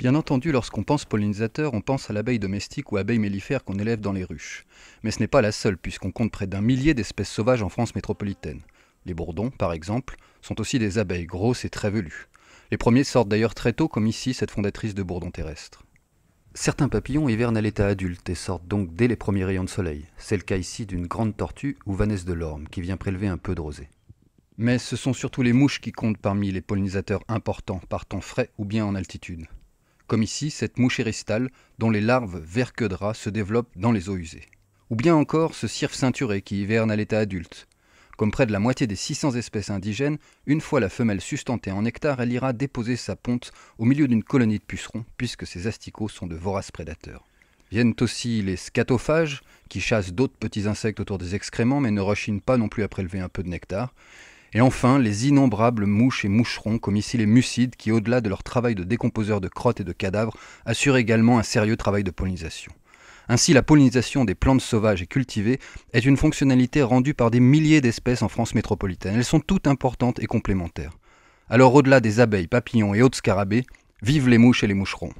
Bien entendu, lorsqu'on pense pollinisateur, on pense à l'abeille domestique ou abeille mellifère qu'on élève dans les ruches. Mais ce n'est pas la seule, puisqu'on compte près d'un millier d'espèces sauvages en France métropolitaine. Les bourdons, par exemple, sont aussi des abeilles grosses et très velues. Les premiers sortent d'ailleurs très tôt, comme ici cette fondatrice de bourdons terrestres. Certains papillons hivernent à l'état adulte et sortent donc dès les premiers rayons de soleil. C'est le cas ici d'une grande tortue ou vanesse de l'orme qui vient prélever un peu de rosée. Mais ce sont surtout les mouches qui comptent parmi les pollinisateurs importants par temps frais ou bien en altitude comme ici cette éristale dont les larves vert se développent dans les eaux usées. Ou bien encore ce cirfe ceinturé qui hiverne à l'état adulte. Comme près de la moitié des 600 espèces indigènes, une fois la femelle sustentée en nectar, elle ira déposer sa ponte au milieu d'une colonie de pucerons, puisque ces asticots sont de voraces prédateurs. Viennent aussi les scatophages, qui chassent d'autres petits insectes autour des excréments, mais ne rechignent pas non plus à prélever un peu de nectar. Et enfin, les innombrables mouches et moucherons, comme ici les mucides, qui, au-delà de leur travail de décomposeur de crottes et de cadavres, assurent également un sérieux travail de pollinisation. Ainsi, la pollinisation des plantes sauvages et cultivées est une fonctionnalité rendue par des milliers d'espèces en France métropolitaine. Elles sont toutes importantes et complémentaires. Alors, au-delà des abeilles, papillons et autres scarabées, vivent les mouches et les moucherons.